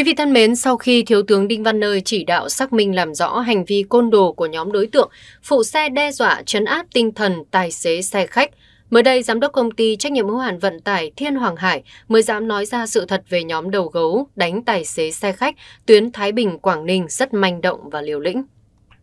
Quý vị thân mến, sau khi Thiếu tướng Đinh Văn Nơi chỉ đạo xác minh làm rõ hành vi côn đồ của nhóm đối tượng phụ xe đe dọa chấn áp tinh thần tài xế xe khách, mới đây giám đốc công ty trách nhiệm hữu hạn vận tải Thiên Hoàng Hải mới dám nói ra sự thật về nhóm đầu gấu đánh tài xế xe khách tuyến Thái Bình Quảng Ninh rất manh động và liều lĩnh.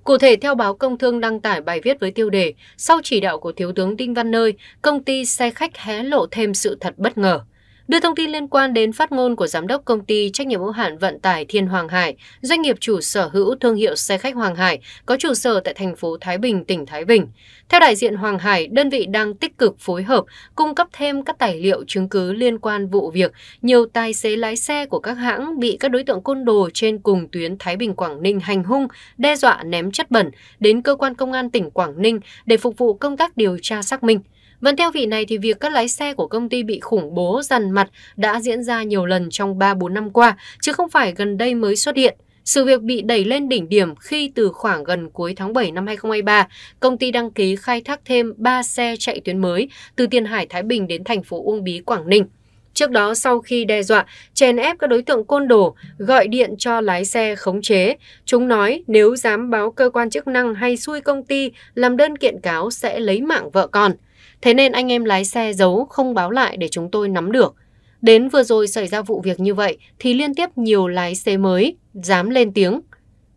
Cụ thể, theo báo Công Thương đăng tải bài viết với tiêu đề Sau chỉ đạo của Thiếu tướng Đinh Văn Nơi, công ty xe khách hé lộ thêm sự thật bất ngờ – Đưa thông tin liên quan đến phát ngôn của giám đốc công ty trách nhiệm hữu hạn vận tải Thiên Hoàng Hải, doanh nghiệp chủ sở hữu thương hiệu xe khách Hoàng Hải có trụ sở tại thành phố Thái Bình, tỉnh Thái Bình. Theo đại diện Hoàng Hải, đơn vị đang tích cực phối hợp cung cấp thêm các tài liệu chứng cứ liên quan vụ việc nhiều tài xế lái xe của các hãng bị các đối tượng côn đồ trên cùng tuyến Thái Bình Quảng Ninh hành hung, đe dọa ném chất bẩn đến cơ quan công an tỉnh Quảng Ninh để phục vụ công tác điều tra xác minh. Vẫn vâng, theo vị này thì việc các lái xe của công ty bị khủng bố dằn mặt đã diễn ra nhiều lần trong 3-4 năm qua, chứ không phải gần đây mới xuất hiện. Sự việc bị đẩy lên đỉnh điểm khi từ khoảng gần cuối tháng 7 năm 2023, công ty đăng ký khai thác thêm 3 xe chạy tuyến mới từ Tiền Hải Thái Bình đến thành phố Uông Bí Quảng Ninh. Trước đó sau khi đe dọa, chèn ép các đối tượng côn đồ, gọi điện cho lái xe khống chế. Chúng nói nếu dám báo cơ quan chức năng hay xui công ty làm đơn kiện cáo sẽ lấy mạng vợ con. Thế nên anh em lái xe giấu không báo lại để chúng tôi nắm được. Đến vừa rồi xảy ra vụ việc như vậy thì liên tiếp nhiều lái xe mới dám lên tiếng.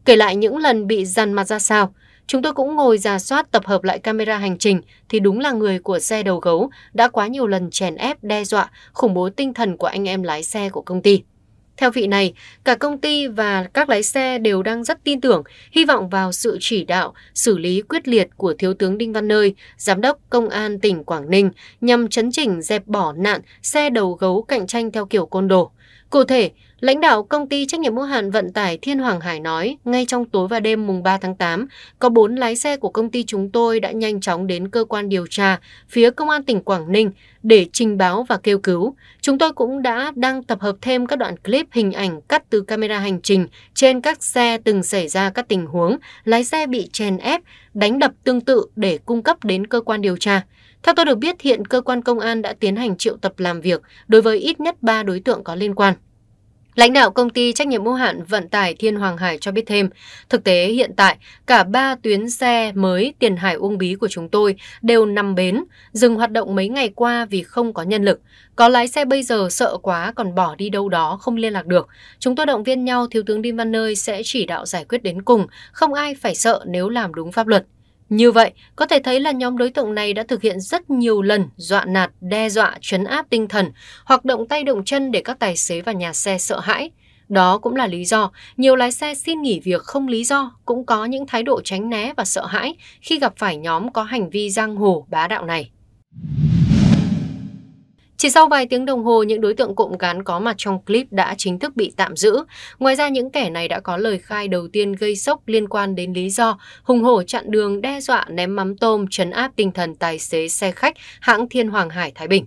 Kể lại những lần bị dằn mặt ra sao, chúng tôi cũng ngồi ra soát tập hợp lại camera hành trình thì đúng là người của xe đầu gấu đã quá nhiều lần chèn ép đe dọa khủng bố tinh thần của anh em lái xe của công ty. Theo vị này, cả công ty và các lái xe đều đang rất tin tưởng, hy vọng vào sự chỉ đạo, xử lý quyết liệt của Thiếu tướng Đinh Văn Nơi, Giám đốc Công an tỉnh Quảng Ninh nhằm chấn chỉnh dẹp bỏ nạn xe đầu gấu cạnh tranh theo kiểu côn đồ. Cụ thể, Lãnh đạo công ty trách nhiệm hữu hạn vận tải Thiên Hoàng Hải nói, ngay trong tối và đêm mùng 3 tháng 8, có 4 lái xe của công ty chúng tôi đã nhanh chóng đến cơ quan điều tra phía công an tỉnh Quảng Ninh để trình báo và kêu cứu. Chúng tôi cũng đã đang tập hợp thêm các đoạn clip hình ảnh cắt từ camera hành trình trên các xe từng xảy ra các tình huống lái xe bị chèn ép, đánh đập tương tự để cung cấp đến cơ quan điều tra. Theo tôi được biết, hiện cơ quan công an đã tiến hành triệu tập làm việc đối với ít nhất 3 đối tượng có liên quan. Lãnh đạo công ty trách nhiệm hữu hạn vận tải Thiên Hoàng Hải cho biết thêm, thực tế hiện tại cả ba tuyến xe mới tiền hải uông bí của chúng tôi đều nằm bến, dừng hoạt động mấy ngày qua vì không có nhân lực. Có lái xe bây giờ sợ quá còn bỏ đi đâu đó không liên lạc được. Chúng tôi động viên nhau Thiếu tướng Đinh Văn Nơi sẽ chỉ đạo giải quyết đến cùng, không ai phải sợ nếu làm đúng pháp luật. Như vậy, có thể thấy là nhóm đối tượng này đã thực hiện rất nhiều lần dọa nạt, đe dọa, chấn áp tinh thần, hoặc động tay động chân để các tài xế và nhà xe sợ hãi. Đó cũng là lý do nhiều lái xe xin nghỉ việc không lý do cũng có những thái độ tránh né và sợ hãi khi gặp phải nhóm có hành vi giang hồ bá đạo này. Chỉ sau vài tiếng đồng hồ, những đối tượng cộng cán có mặt trong clip đã chính thức bị tạm giữ. Ngoài ra, những kẻ này đã có lời khai đầu tiên gây sốc liên quan đến lý do hùng hổ chặn đường đe dọa ném mắm tôm chấn áp tinh thần tài xế xe khách hãng Thiên Hoàng Hải Thái Bình.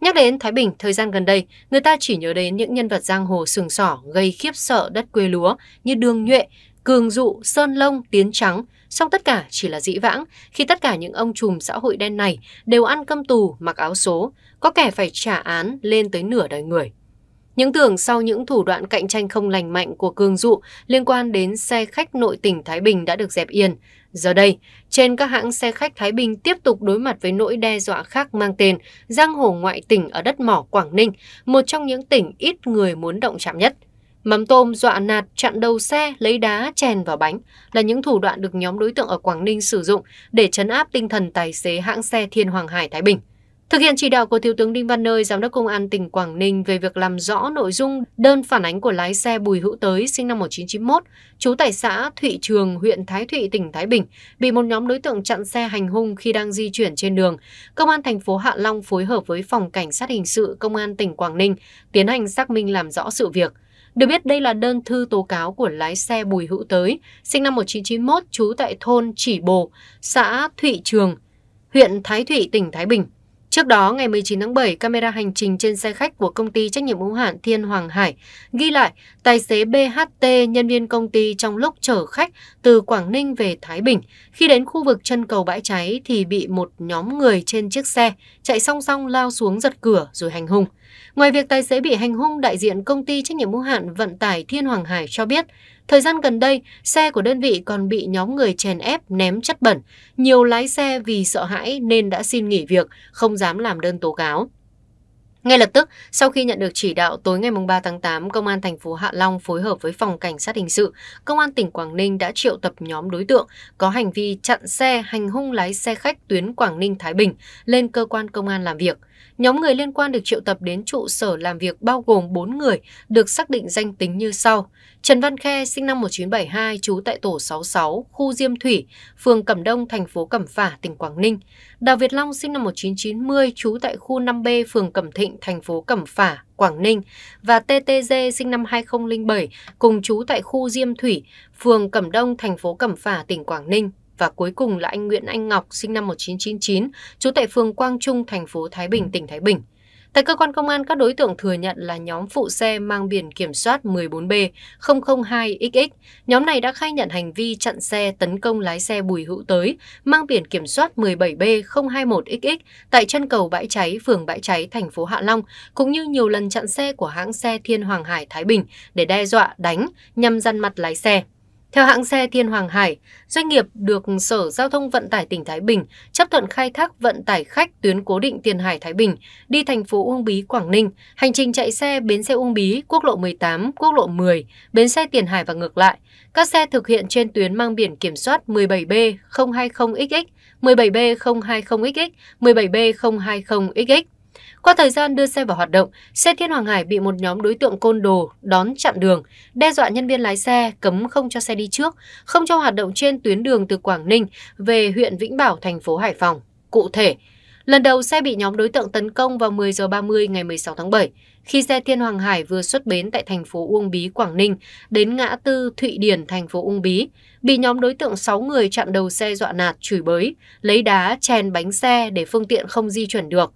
Nhắc đến Thái Bình, thời gian gần đây, người ta chỉ nhớ đến những nhân vật giang hồ sừng sỏ gây khiếp sợ đất quê lúa như Đường Nhuệ, cường dụ, sơn lông, tiến trắng, song tất cả chỉ là dĩ vãng khi tất cả những ông trùm xã hội đen này đều ăn cơm tù, mặc áo số, có kẻ phải trả án lên tới nửa đời người. Những tưởng sau những thủ đoạn cạnh tranh không lành mạnh của Cường Dụ liên quan đến xe khách nội tỉnh Thái Bình đã được dẹp yên. Giờ đây, trên các hãng xe khách Thái Bình tiếp tục đối mặt với nỗi đe dọa khác mang tên giang hồ ngoại tỉnh ở đất mỏ Quảng Ninh, một trong những tỉnh ít người muốn động chạm nhất. Mắm tôm dọa nạt chặn đầu xe lấy đá chèn vào bánh là những thủ đoạn được nhóm đối tượng ở Quảng Ninh sử dụng để chấn áp tinh thần tài xế hãng xe Thiên Hoàng Hải Thái Bình. Thực hiện chỉ đạo của Thiếu tướng Đinh Văn Nơi, Giám đốc Công an tỉnh Quảng Ninh về việc làm rõ nội dung đơn phản ánh của lái xe Bùi Hữu Tới sinh năm 1991, trú tại xã Thụy Trường, huyện Thái Thụy, tỉnh Thái Bình, bị một nhóm đối tượng chặn xe hành hung khi đang di chuyển trên đường. Công an thành phố Hạ Long phối hợp với Phòng Cảnh sát Hình sự Công an tỉnh Quảng Ninh tiến hành xác minh làm rõ sự việc. Được biết đây là đơn thư tố cáo của lái xe Bùi Hữu Tới, sinh năm 1991, trú tại thôn Chỉ Bồ, xã Thụy Trường, huyện Thái Thụy, tỉnh Thái Bình. Trước đó, ngày 19 tháng 7, camera hành trình trên xe khách của công ty trách nhiệm hữu hạn Thiên Hoàng Hải ghi lại tài xế BHT, nhân viên công ty trong lúc chở khách từ Quảng Ninh về Thái Bình. Khi đến khu vực chân cầu bãi cháy thì bị một nhóm người trên chiếc xe chạy song song lao xuống giật cửa rồi hành hung. Ngoài việc tài xế bị hành hung, đại diện công ty trách nhiệm hữu hạn vận tải Thiên Hoàng Hải cho biết Thời gian gần đây, xe của đơn vị còn bị nhóm người chèn ép ném chất bẩn. Nhiều lái xe vì sợ hãi nên đã xin nghỉ việc, không dám làm đơn tố cáo. Ngay lập tức, sau khi nhận được chỉ đạo tối ngày 3 tháng 8, Công an thành phố Hạ Long phối hợp với Phòng Cảnh sát Hình sự, Công an tỉnh Quảng Ninh đã triệu tập nhóm đối tượng có hành vi chặn xe hành hung lái xe khách tuyến Quảng Ninh-Thái Bình lên cơ quan công an làm việc. Nhóm người liên quan được triệu tập đến trụ sở làm việc bao gồm 4 người được xác định danh tính như sau. Trần Văn Khe sinh năm 1972 trú tại tổ 66, khu Diêm Thủy, phường Cẩm Đông, thành phố Cẩm Phả, tỉnh Quảng Ninh. Đào Việt Long sinh năm 1990 trú tại khu 5B, phường Cẩm Thịnh, thành phố Cẩm Phả, Quảng Ninh và TTG sinh năm 2007 cùng trú tại khu Diêm Thủy, phường Cẩm Đông, thành phố Cẩm Phả, tỉnh Quảng Ninh và cuối cùng là anh Nguyễn Anh Ngọc sinh năm 1999, trú tại phường Quang Trung, thành phố Thái Bình, tỉnh Thái Bình. Tại cơ quan công an, các đối tượng thừa nhận là nhóm phụ xe mang biển kiểm soát 14B002XX. Nhóm này đã khai nhận hành vi chặn xe tấn công lái xe Bùi Hữu Tới mang biển kiểm soát 17B021XX tại chân cầu Bãi Cháy, phường Bãi Cháy, thành phố Hạ Long, cũng như nhiều lần chặn xe của hãng xe Thiên Hoàng Hải Thái Bình để đe dọa, đánh nhằm răn mặt lái xe. Theo hãng xe Thiên Hoàng Hải, doanh nghiệp được Sở Giao thông Vận tải tỉnh Thái Bình chấp thuận khai thác vận tải khách tuyến cố định Tiền Hải Thái Bình đi thành phố Uông Bí Quảng Ninh, hành trình chạy xe bến xe Uông Bí, quốc lộ 18, quốc lộ 10, bến xe Tiền Hải và ngược lại. Các xe thực hiện trên tuyến mang biển kiểm soát 17B020XX, 17B020XX, 17B020XX. Qua thời gian đưa xe vào hoạt động, xe Thiên Hoàng Hải bị một nhóm đối tượng côn đồ đón chặn đường, đe dọa nhân viên lái xe, cấm không cho xe đi trước, không cho hoạt động trên tuyến đường từ Quảng Ninh về huyện Vĩnh Bảo, thành phố Hải Phòng. Cụ thể, lần đầu xe bị nhóm đối tượng tấn công vào 10 giờ 30 ngày 16 tháng 7, khi xe Thiên Hoàng Hải vừa xuất bến tại thành phố Uông Bí, Quảng Ninh, đến ngã tư Thụy Điển, thành phố Uông Bí, bị nhóm đối tượng 6 người chặn đầu xe dọa nạt, chửi bới, lấy đá chèn bánh xe để phương tiện không di chuyển được.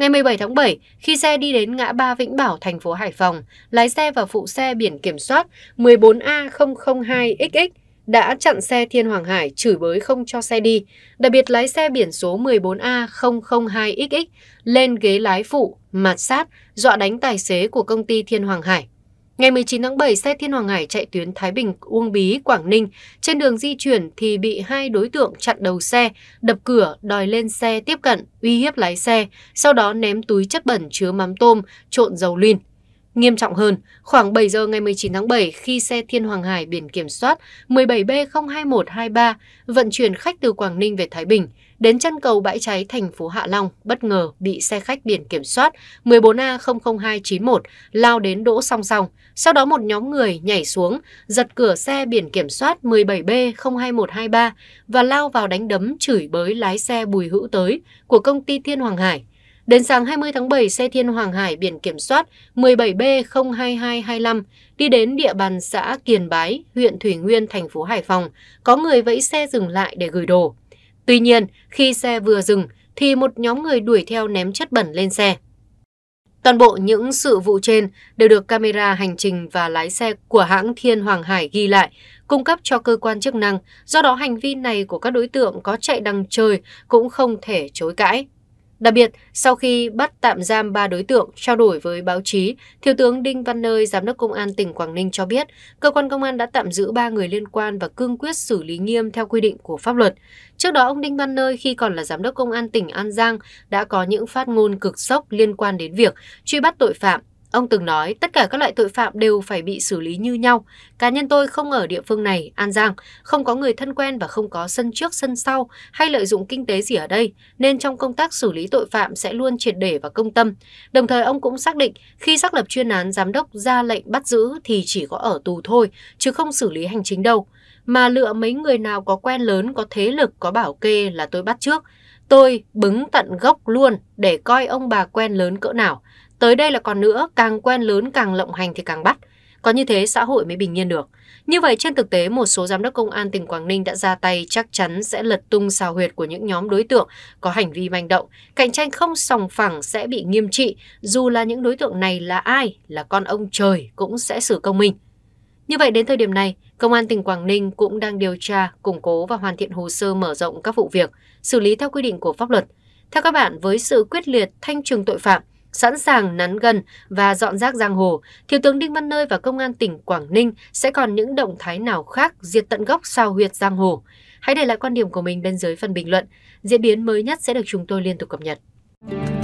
Ngày 17 tháng 7, khi xe đi đến ngã ba Vĩnh Bảo, thành phố Hải Phòng, lái xe và phụ xe biển kiểm soát 14A002XX đã chặn xe Thiên Hoàng Hải chửi bới không cho xe đi, đặc biệt lái xe biển số 14A002XX lên ghế lái phụ, mạt sát, dọa đánh tài xế của công ty Thiên Hoàng Hải. Ngày 19 tháng 7, xe Thiên Hoàng Hải chạy tuyến Thái Bình, Uông Bí, Quảng Ninh. Trên đường di chuyển thì bị hai đối tượng chặn đầu xe, đập cửa, đòi lên xe tiếp cận, uy hiếp lái xe, sau đó ném túi chất bẩn chứa mắm tôm, trộn dầu linh. Nghiêm trọng hơn, khoảng 7 giờ ngày 19 tháng 7 khi xe Thiên Hoàng Hải biển kiểm soát 17B02123 vận chuyển khách từ Quảng Ninh về Thái Bình, đến chân cầu bãi cháy thành phố Hạ Long bất ngờ bị xe khách biển kiểm soát 14A00291 lao đến đỗ song song. Sau đó một nhóm người nhảy xuống, giật cửa xe biển kiểm soát 17B02123 và lao vào đánh đấm chửi bới lái xe Bùi Hữu Tới của công ty Thiên Hoàng Hải Đến sáng 20 tháng 7, xe Thiên Hoàng Hải biển kiểm soát 17B02225 đi đến địa bàn xã Kiền Bái, huyện Thủy Nguyên, thành phố Hải Phòng, có người vẫy xe dừng lại để gửi đồ. Tuy nhiên, khi xe vừa dừng thì một nhóm người đuổi theo ném chất bẩn lên xe. Toàn bộ những sự vụ trên đều được camera hành trình và lái xe của hãng Thiên Hoàng Hải ghi lại, cung cấp cho cơ quan chức năng, do đó hành vi này của các đối tượng có chạy đằng trời cũng không thể chối cãi. Đặc biệt, sau khi bắt tạm giam ba đối tượng trao đổi với báo chí, Thiếu tướng Đinh Văn Nơi, Giám đốc Công an tỉnh Quảng Ninh cho biết, cơ quan công an đã tạm giữ ba người liên quan và cương quyết xử lý nghiêm theo quy định của pháp luật. Trước đó, ông Đinh Văn Nơi khi còn là Giám đốc Công an tỉnh An Giang đã có những phát ngôn cực sốc liên quan đến việc truy bắt tội phạm, Ông từng nói tất cả các loại tội phạm đều phải bị xử lý như nhau. Cá nhân tôi không ở địa phương này, An Giang, không có người thân quen và không có sân trước sân sau hay lợi dụng kinh tế gì ở đây, nên trong công tác xử lý tội phạm sẽ luôn triệt để và công tâm. Đồng thời ông cũng xác định khi xác lập chuyên án giám đốc ra lệnh bắt giữ thì chỉ có ở tù thôi, chứ không xử lý hành chính đâu. Mà lựa mấy người nào có quen lớn, có thế lực, có bảo kê là tôi bắt trước. Tôi bứng tận gốc luôn để coi ông bà quen lớn cỡ nào. Tới đây là còn nữa, càng quen lớn càng lộng hành thì càng bắt. Có như thế xã hội mới bình yên được. Như vậy trên thực tế một số giám đốc công an tỉnh Quảng Ninh đã ra tay chắc chắn sẽ lật tung xào huyệt của những nhóm đối tượng có hành vi manh động. Cạnh tranh không sòng phẳng sẽ bị nghiêm trị, dù là những đối tượng này là ai, là con ông trời cũng sẽ xử công minh. Như vậy đến thời điểm này, Công an tỉnh Quảng Ninh cũng đang điều tra, củng cố và hoàn thiện hồ sơ mở rộng các vụ việc, xử lý theo quy định của pháp luật. Theo các bạn, với sự quyết liệt thanh trừng tội phạm, sẵn sàng nắn gần và dọn rác giang hồ, Thiếu tướng Đinh Văn Nơi và Công an tỉnh Quảng Ninh sẽ còn những động thái nào khác diệt tận gốc sao huyệt giang hồ. Hãy để lại quan điểm của mình bên dưới phần bình luận. Diễn biến mới nhất sẽ được chúng tôi liên tục cập nhật.